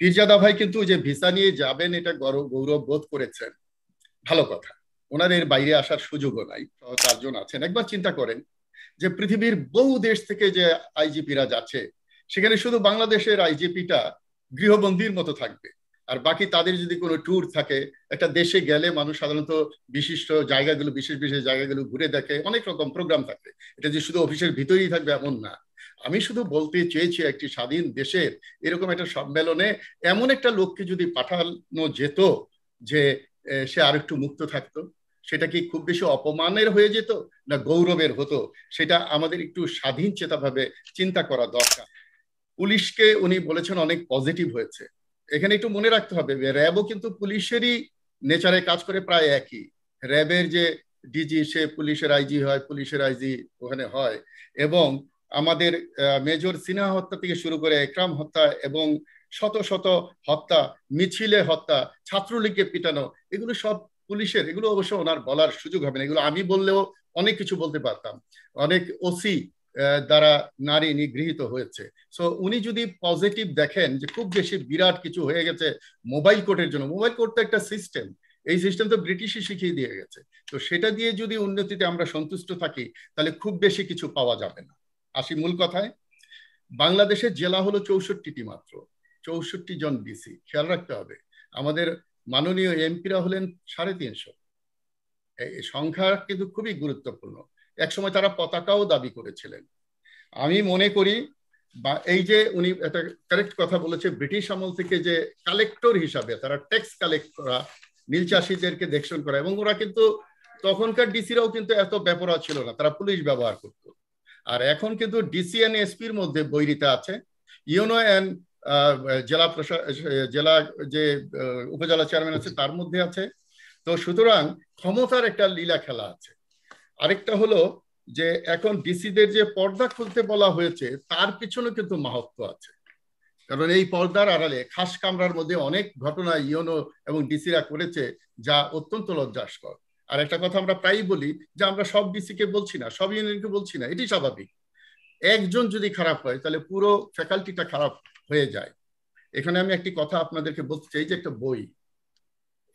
পীরজাদা ভাই কিন্তু যে ভিসা নিয়ে যাবেন এটা গৌরব গৌরব বোধ করেছেন ভালো কথা ওনার এর বাইরে আসার সুযোগও নাই চারজন আছেন একবার চিন্তা করেন যে পৃথিবীর বহু দেশ থেকে যে আইজিপিরা যাচ্ছে সেখানে শুধু বাংলাদেশের আইজিপিটা গৃহবন্দীর মতো থাকবে আর বাকি তাদের যদি কোনো ট্যুর থাকে একটা দেশে গেলে মানুষ সাধারণত বিশিষ্ট জায়গাগুলো বিশেষ বিশেষ জায়গাগুলো ঘুরে দেখে অনেক রকম প্রোগ্রাম থাকে এটা যে শুধু অফিসের ভিতরেই থাকবে এমন না আমি শুধু বলতে চেয়েছি একটি স্বাধীন দেশের এরকম একটা সম্মেলনে এমন একটা লোককে যদি পাঠানো যেত যে সে আর একটু মুক্ত থাকতো সেটা কি খুব বেশি অপমানের হয়ে যেত না গৌরবের হতো সেটা আমাদের একটু স্বাধীন চেতাভাবে চিন্তা করা দরকার পুলিশকে উনি বলেছেন অনেক পজিটিভ হয়েছে এখানে একটু মনে রাখতে হবে র্যাবও কিন্তু পুলিশেরই নেচারে কাজ করে প্রায় একই র্যাবের যে ডিজি সে পুলিশের আইজি হয় পুলিশের আইজি ওখানে হয় এবং আমাদের মেজর সিনহা হত্যা থেকে শুরু করে একরাম হত্যা এবং শত শত হত্যা মিছিলে হত্যা ছাত্রলীগকে পিটানো এগুলো সব পুলিশের এগুলো অবশ্য ওনার বলার সুযোগ হবে না এগুলো আমি বললেও অনেক কিছু বলতে পারতাম অনেক ওসি দ্বারা নারী নিগৃহীত হয়েছে সো উনি যদি পজিটিভ দেখেন যে খুব বেশি বিরাট কিছু হয়ে গেছে মোবাইল কোর্টের জন্য মোবাইল কোর্ট তো একটা সিস্টেম এই সিস্টেম তো ব্রিটিশই শিখিয়ে দিয়ে গেছে তো সেটা দিয়ে যদি উন্নতিতে আমরা সন্তুষ্ট থাকি তাহলে খুব বেশি কিছু পাওয়া যাবে না আসি মূল কথায় বাংলাদেশের জেলা হলো চৌষট্টিটি মাত্র চৌষট্টি জন ডিসি খেয়াল রাখতে হবে আমাদের মাননীয় এমপিরা হলেন সাড়ে তিনশো এই সংখ্যা কিন্তু খুবই গুরুত্বপূর্ণ একসময় তারা পতাকাও দাবি করেছিলেন আমি মনে করি বা এই যে উনি একটা কারেক্ট কথা বলেছে ব্রিটিশ আমল থেকে যে কালেক্টর হিসাবে তারা ট্যাক্স কালেক্ট করা নীল চাষিদেরকে দেখশন করা এবং ওরা কিন্তু তখনকার ডিসিরাও কিন্তু এত বেপরা ছিল না তারা পুলিশ ব্যবহার করত আর এখন কিন্তু ডিসিএন এসপির মধ্যে বৈরিতা আছে ইউনো এন জেলা জেলা যে উপজেলা চেয়ারম্যান আছে তার মধ্যে আছে তো সুতরাং ক্ষমতার একটা লীলা খেলা আছে আরেকটা হলো যে এখন ডিসিদের যে পর্দা খুলতে বলা হয়েছে তার পিছনে কিন্তু মাহাত্ম আছে কারণ এই পর্দার আড়ালে খাস কামরার মধ্যে অনেক ঘটনা ইয়নো এবং ডিসিরা করেছে যা অত্যন্ত লজ্জাস্কর আর একটা কথা আমরা প্রায়ই বলি যে আমরা সব বিসি কে বলছি না সব ইউনিয়নকে বলছি না এটি স্বাভাবিক একজন যদি খারাপ হয় তাহলে পুরো ফ্যাকাল্টিটা খারাপ হয়ে যায় এখানে আমি একটি কথা আপনাদেরকে বলতে চাই যে একটা বই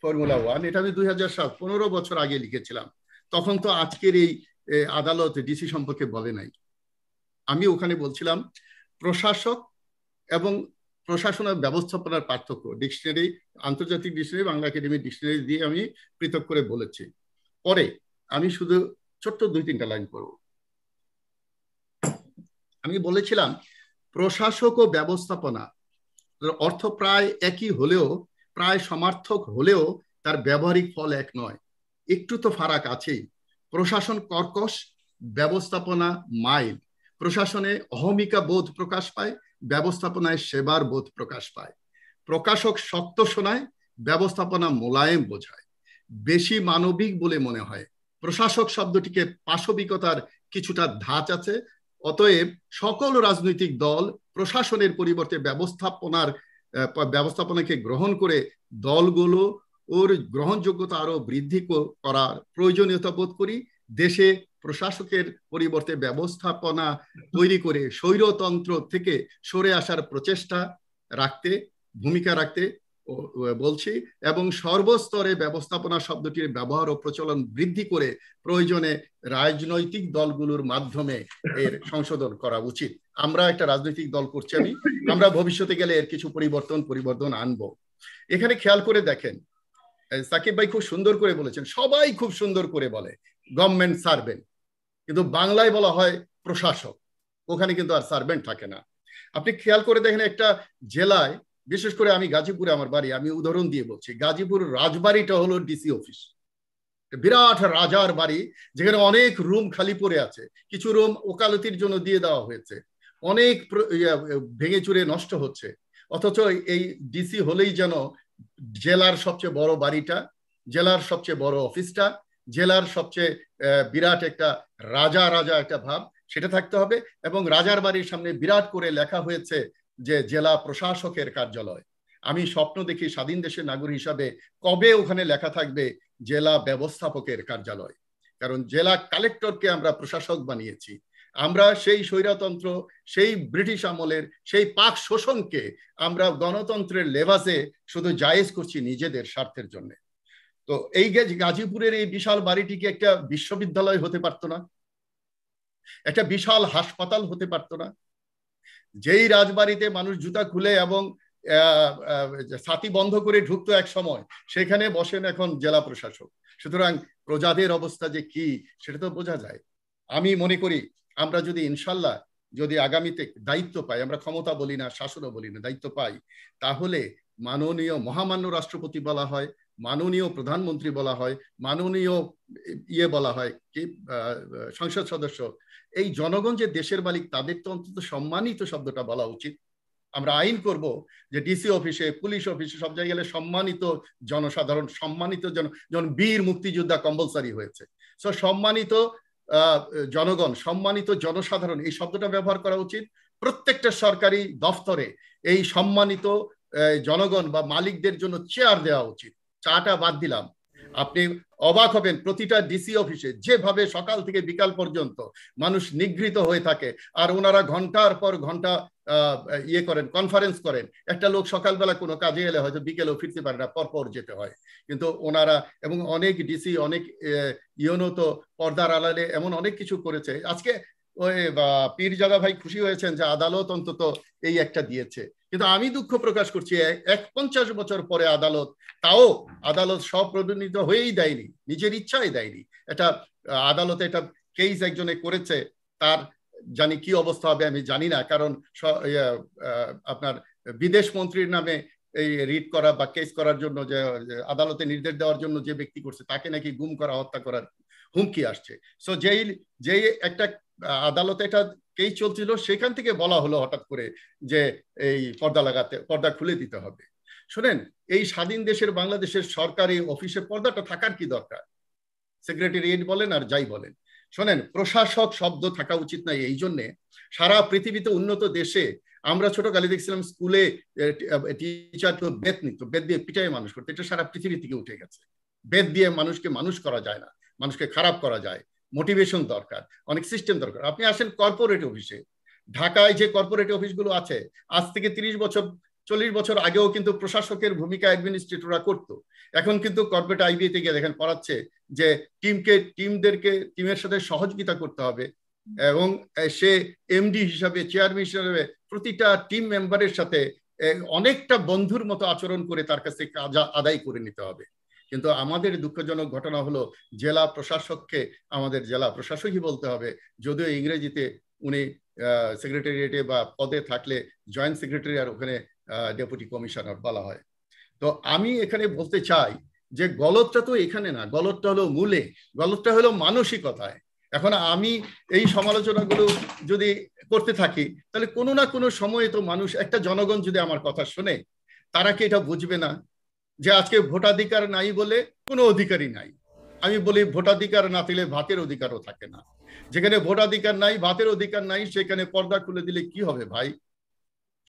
ফর্মুলা ওয়ান এটা আমি দুই হাজার সাত পনেরো বছর আগে লিখেছিলাম তখন তো আজকের এই আদালত ডিসি সম্পর্কে বলে নাই আমি ওখানে বলছিলাম প্রশাসক এবং প্রশাসনের ব্যবস্থাপনার পার্থক্য ডিকশনারি আন্তর্জাতিক ডিকশনারি বাংলা একাডেমির ডিকশনারি দিয়ে আমি পৃথক করে বলেছি পরে আমি শুধু ছোট্ট দুই তিনটা লাইন করব আমি বলেছিলাম প্রশাসক ও ব্যবস্থাপনা অর্থ প্রায় একই হলেও প্রায় সমার্থক হলেও তার ব্যবহারিক ফল এক নয় একটু তো ফারাক আছেই প্রশাসন কর্কশ ব্যবস্থাপনা মাইল প্রশাসনে অহমিকা বোধ প্রকাশ পায় ব্যবস্থাপনায় সেবার বোধ প্রকাশ পায় প্রকাশক শক্ত শোনায় ব্যবস্থাপনা মোলায়েম বোঝায় বেশি মানবিক বলে মনে হয় প্রশাসক শব্দটিকে পাশবিকতার কিছুটা ধাঁচ আছে অতএব সকল রাজনৈতিক দল প্রশাসনের পরিবর্তে ব্যবস্থাপনার ব্যবস্থাপনাকে গ্রহণ করে দলগুলো ওর গ্রহণযোগ্যতা আরো বৃদ্ধি করার প্রয়োজনীয়তা বোধ করি দেশে প্রশাসকের পরিবর্তে ব্যবস্থাপনা তৈরি করে স্বৈরতন্ত্র থেকে সরে আসার প্রচেষ্টা রাখতে ভূমিকা রাখতে বলছি এবং সর্বস্তরে ব্যবস্থাপনা শব্দটির ব্যবহার ও প্রচলন বৃদ্ধি করে প্রয়োজনে রাজনৈতিক দলগুলোর মাধ্যমে এর সংশোধন করা উচিত আমরা একটা রাজনৈতিক দল করছি আমি আমরা ভবিষ্যতে গেলে এর কিছু পরিবর্তন পরিবর্তন আনব এখানে খেয়াল করে দেখেন সাকিব ভাই খুব সুন্দর করে বলেছেন সবাই খুব সুন্দর করে বলে গভর্নমেন্ট সার্ভেন্ট কিন্তু বাংলায় বলা হয় প্রশাসক ওখানে কিন্তু আর সার্ভেন্ট থাকে না আপনি খেয়াল করে দেখেন একটা জেলায় বিশেষ করে আমি গাজীপুরে আমার বাড়ি আমি উদাহরণ দিয়ে বলছি গাজীপুর রাজবাড়িটা হলো ডিসি অফিস বিরাট রাজার বাড়ি যেখানে অনেক রুম খালি পড়ে আছে কিছু রুম ওকালতির জন্য দিয়ে দেওয়া হয়েছে অনেক ভেঙে চুরে নষ্ট হচ্ছে অথচ এই ডিসি হলেই যেন জেলার সবচেয়ে বড় বাড়িটা জেলার সবচেয়ে বড় অফিসটা জেলার সবচেয়ে বিরাট একটা রাজা রাজা একটা ভাব সেটা থাকতে হবে এবং রাজার বাড়ির সামনে বিরাট করে লেখা হয়েছে যে জেলা প্রশাসকের কার্যালয় আমি স্বপ্ন দেখি স্বাধীন দেশের নাগরিক হিসাবে কবে ওখানে লেখা থাকবে জেলা ব্যবস্থাপকের কার্যালয় কারণ জেলা কালেক্টরকে আমরা প্রশাসক বানিয়েছি আমরা সেই স্বৈরতন্ত্র সেই ব্রিটিশ আমলের সেই পাক শোষণকে আমরা গণতন্ত্রের লেবাসে শুধু জায়েজ করছি নিজেদের স্বার্থের জন্য তো এই গাজীপুরের এই বিশাল বাড়িটিকে একটা বিশ্ববিদ্যালয় হতে পারতো না একটা বিশাল হাসপাতাল হতে পারতো না যেই রাজবাড়িতে মানুষ জুতা খুলে এবং সাথী বন্ধ করে ঢুকতো এক সময় সেখানে বসেন এখন জেলা প্রশাসক সুতরাং প্রজাদের অবস্থা যে কি সেটা তো বোঝা যায় আমি মনে করি আমরা যদি ইনশাল্লাহ যদি আগামীতে দায়িত্ব পাই আমরা ক্ষমতা বলি না শাসনও বলি না দায়িত্ব পাই তাহলে মাননীয় মহামান্য রাষ্ট্রপতি বলা হয় মাননীয় প্রধানমন্ত্রী বলা হয় মাননীয় ইয়ে বলা হয় কি সংসদ সদস্য এই জনগণ যে দেশের মালিক তাদের তো অন্তত সম্মানিত শব্দটা বলা উচিত আমরা আইন করব যে ডিসি অফিসে পুলিশ অফিসে সব জায়গায় গেলে সম্মানিত জনসাধারণ সম্মানিত জন যেমন বীর মুক্তিযোদ্ধা কম্পালসারি হয়েছে সো সম্মানিত জনগণ সম্মানিত জনসাধারণ এই শব্দটা ব্যবহার করা উচিত প্রত্যেকটা সরকারি দফতরে এই সম্মানিত জনগণ বা মালিকদের জন্য চেয়ার দেওয়া উচিত চাটা বাদ দিলাম আপনি অবাক হবেন প্রতিটা ডিসি অফিসে যেভাবে সকাল থেকে বিকাল পর্যন্ত মানুষ নিগৃহীত হয়ে থাকে আর ওনারা ঘন্টার পর ঘন্টা ইয়ে করেন কনফারেন্স করেন একটা লোক সকালবেলা কোনো কাজে এলে হয়তো বিকেলেও ফিরতে পারে না পরপর যেতে হয় কিন্তু ওনারা এবং অনেক ডিসি অনেক ইয়নো তো পর্দার আড়ালে এমন অনেক কিছু করেছে আজকে ওই পীরজাদা ভাই খুশি হয়েছেন যে আদালত অন্তত এই একটা দিয়েছে কিন্তু আমি দুঃখ প্রকাশ করছি এক পঞ্চাশ বছর পরে আদালত তাও আদালত স্বপ্রতিনিধিত্ব হয়েই দেয়নি নিজের ইচ্ছাই দেয়নি এটা আদালতে এটা কেস একজনে করেছে তার জানি কি অবস্থা হবে আমি জানি না কারণ আপনার বিদেশ মন্ত্রীর নামে এই রিট করা বা কেস করার জন্য যে আদালতে নির্দেশ দেওয়ার জন্য যে ব্যক্তি করছে তাকে নাকি গুম করা হত্যা করার হুমকি আসছে সো যেই যেই একটা আদালতে এটা কেই চলছিল সেখান থেকে বলা হলো হঠাৎ করে যে এই পর্দা লাগাতে পর্দা খুলে দিতে হবে শোনেন এই স্বাধীন দেশের বাংলাদেশের সরকারি অফিসে পর্দাটা থাকার কি দরকার সেক্রেটারিয়েট বলেন আর যাই বলেন শোনেন প্রশাসক শব্দ থাকা উচিত না এই জন্যে সারা পৃথিবীতে উন্নত দেশে আমরা ছোট কালে দেখছিলাম স্কুলে টিচার তো বেদ নিত বেদ দিয়ে পিটাই মানুষ করতো এটা সারা পৃথিবী থেকে উঠে গেছে বেদ দিয়ে মানুষকে মানুষ করা যায় না মানুষকে খারাপ করা যায় মোটিভেশন দরকার অনেক সিস্টেম দরকার আপনি আসেন কর্পোরেট অফিসে ঢাকায় যে কর্পোরেট অফিসগুলো আছে আজ থেকে তিরিশ বছর চল্লিশ বছর আগেও কিন্তু প্রশাসকের ভূমিকা অ্যাডমিনিস্ট্রেটররা করত এখন কিন্তু কর্পোরেট তে গিয়ে দেখেন পড়াচ্ছে যে টিমকে টিমদেরকে টিমের সাথে সহযোগিতা করতে হবে এবং সে এমডি হিসাবে চেয়ারম্যান হিসাবে প্রতিটা টিম মেম্বারের সাথে অনেকটা বন্ধুর মতো আচরণ করে তার কাছে কাজ আদায় করে নিতে হবে কিন্তু আমাদের দুঃখজনক ঘটনা হলো জেলা প্রশাসককে আমাদের জেলা প্রশাসকই বলতে হবে যদিও ইংরেজিতে উনি সেক্রেটারিয়েটে বা পদে থাকলে জয়েন্ট সেক্রেটারি আর ওখানে ডেপুটি কমিশনার বলা হয় তো আমি এখানে বলতে চাই যে গলতটা তো এখানে না গলতটা হলো মূলে গলতটা হলো মানসিকতায় এখন আমি এই সমালোচনাগুলো যদি করতে থাকি তাহলে কোনো না কোনো সময়ে তো মানুষ একটা জনগণ যদি আমার কথা শোনে তারা কি এটা বুঝবে না যে আজকে ভোটাধিকার নাই বলে কোনো অধিকারই নাই আমি বলি ভোটাধিকার না দিলে ভাতের অধিকারও থাকে না যেখানে ভোটাধিকার নাই ভাতের অধিকার নাই সেখানে পর্দা খুলে দিলে কি হবে ভাই